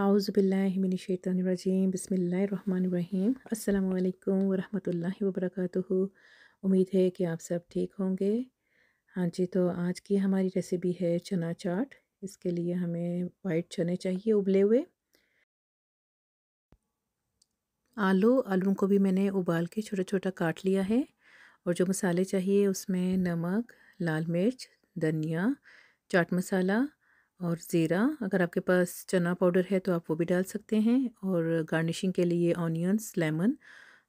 आउज़बिल्लिमिनशैतरजीम बसमीम अल्लाम वरहमल वर्क उम्मीद है कि आप सब ठीक होंगे हाँ जी तो आज की हमारी रेसिपी है चना चाट इसके लिए हमें वाइट चने चाहिए उबले हुए आलू आलू को भी मैंने उबाल के छोटा छोटा काट लिया है और जो मसाले चाहिए उसमें नमक लाल मिर्च धनिया चाट मसाला और ज़ीरा अगर आपके पास चना पाउडर है तो आप वो भी डाल सकते हैं और गार्निशिंग के लिए ऑनियंस लेमन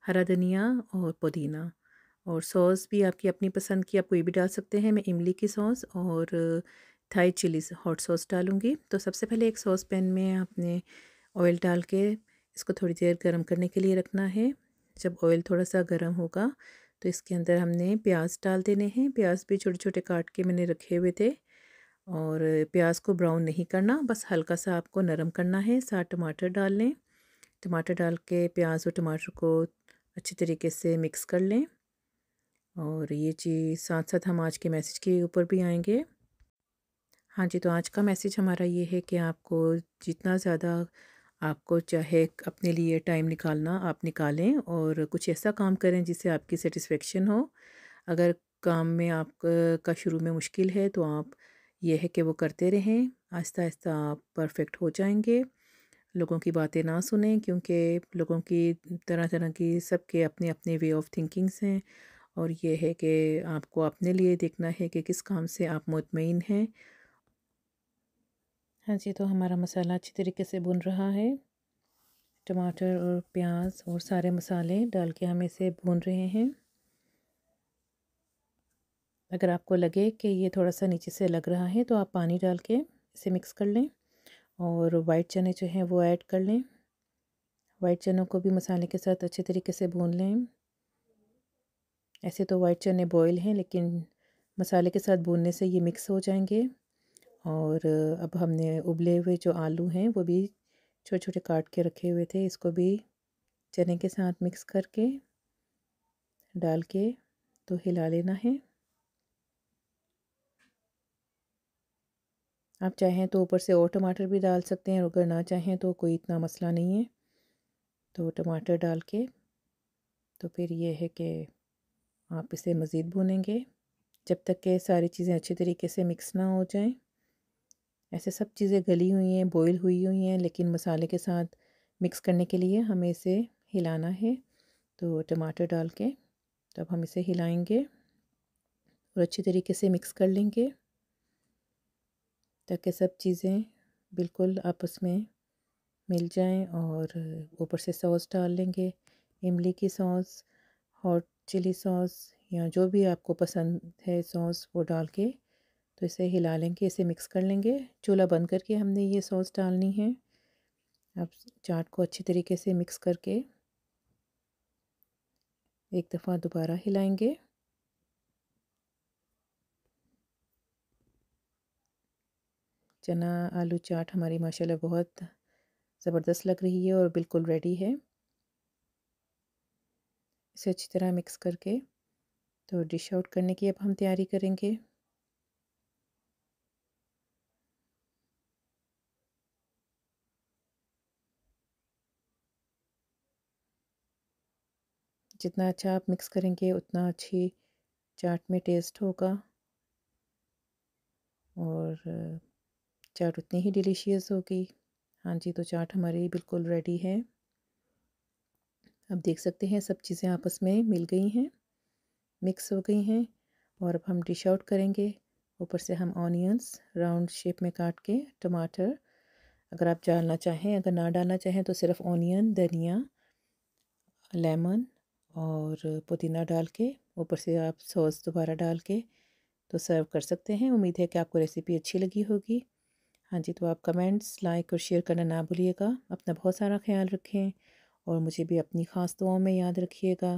हरा धनिया और पुदीना और सॉस भी आपकी अपनी पसंद की आप कोई भी डाल सकते हैं मैं इमली की सॉस और थाई चिली हॉट सॉस डालूँगी तो सबसे पहले एक सॉस पैन में आपने ऑयल डाल के इसको थोड़ी देर गर्म करने के लिए रखना है जब ऑयल थोड़ा सा गर्म होगा तो इसके अंदर हमने प्याज डाल देने हैं प्याज भी छोटे छोटे काट के मैंने रखे हुए थे और प्याज को ब्राउन नहीं करना बस हल्का सा आपको नरम करना है साथ टमाटर डाल लें टमाटर डाल के प्याज और टमाटर को अच्छे तरीके से मिक्स कर लें और ये चीज़ साथ साथ हम आज के मैसेज के ऊपर भी आएंगे हाँ जी तो आज का मैसेज हमारा ये है कि आपको जितना ज़्यादा आपको चाहे अपने लिए टाइम निकालना आप निकालें और कुछ ऐसा काम करें जिससे आपकी सेटिस्फेक्शन हो अगर काम में आप का शुरू में मुश्किल है तो आप यह है कि वो करते रहें आहिस्ता आहिस्ता आप परफेक्ट हो जाएंगे लोगों की बातें ना सुने क्योंकि लोगों की तरह तरह की सबके अपने अपने वे ऑफ थिंकिंग्स हैं और ये है कि आपको अपने लिए देखना है कि किस काम से आप मुतमिन हैं हाँ जी तो हमारा मसाला अच्छी तरीके से भुन रहा है टमाटर और प्याज और सारे मसाले डाल के हम इसे भून रहे हैं अगर आपको लगे कि ये थोड़ा सा नीचे से लग रहा है तो आप पानी डाल के इसे मिक्स कर लें और वाइट चने जो हैं वो ऐड कर लें वाइट चनों को भी मसाले के साथ अच्छे तरीके से भून लें ऐसे तो वाइट चने बॉयल हैं लेकिन मसाले के साथ भूनने से ये मिक्स हो जाएंगे और अब हमने उबले हुए जो आलू हैं वो भी छोटे छोटे काट के रखे हुए थे इसको भी चने के साथ मिक्स करके डाल के तो हिला लेना है आप चाहें तो ऊपर से और टमाटर भी डाल सकते हैं और अगर ना चाहें तो कोई इतना मसला नहीं है तो टमाटर डाल के तो फिर ये है कि आप इसे मज़ीद भूनेंगे जब तक के सारी चीज़ें अच्छे तरीके से मिक्स ना हो जाएं ऐसे सब चीज़ें गली हुई हैं बॉईल हुई हुई हैं लेकिन मसाले के साथ मिक्स करने के लिए हमें इसे हिलाना है तो टमाटर डाल के तब तो हम इसे हिलाएंगे और अच्छी तरीके से मिक्स कर लेंगे ताकि सब चीज़ें बिल्कुल आपस में मिल जाएं और ऊपर से सॉस डाल लेंगे इमली की सॉस हॉट चिली सॉस या जो भी आपको पसंद है सॉस वो डाल के तो इसे हिला लेंगे इसे मिक्स कर लेंगे चूल्हा बंद करके हमने ये सॉस डालनी है आप चाट को अच्छी तरीके से मिक्स करके एक दफ़ा दोबारा हिलाएंगे चना आलू चाट हमारी माशाल्लाह बहुत ज़बरदस्त लग रही है और बिल्कुल रेडी है इसे अच्छी तरह मिक्स करके तो डिश आउट करने की अब हम तैयारी करेंगे जितना अच्छा आप मिक्स करेंगे उतना अच्छी चाट में टेस्ट होगा और चाट उतनी ही डिलीशियस होगी हाँ जी तो चाट हमारी बिल्कुल रेडी है अब देख सकते हैं सब चीज़ें आपस में मिल गई हैं मिक्स हो गई हैं और अब हम डिश आउट करेंगे ऊपर से हम ऑनियंस राउंड शेप में काट के टमाटर अगर आप डालना चाहें अगर ना डालना चाहें तो सिर्फ ऑनियन धनिया लेमन और पुदीना डाल के ऊपर से आप सॉस दोबारा डाल के तो सर्व कर सकते हैं उम्मीद है कि आपको रेसिपी अच्छी लगी होगी हाँ जी तो आप कमेंट्स लाइक और शेयर करना ना भूलिएगा अपना बहुत सारा ख्याल रखें और मुझे भी अपनी ख़ास दुआओं में याद रखिएगा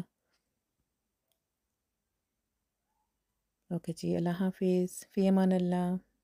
ओके जी अल्लाह हाफिज़ फ़ी अमान अल्लाह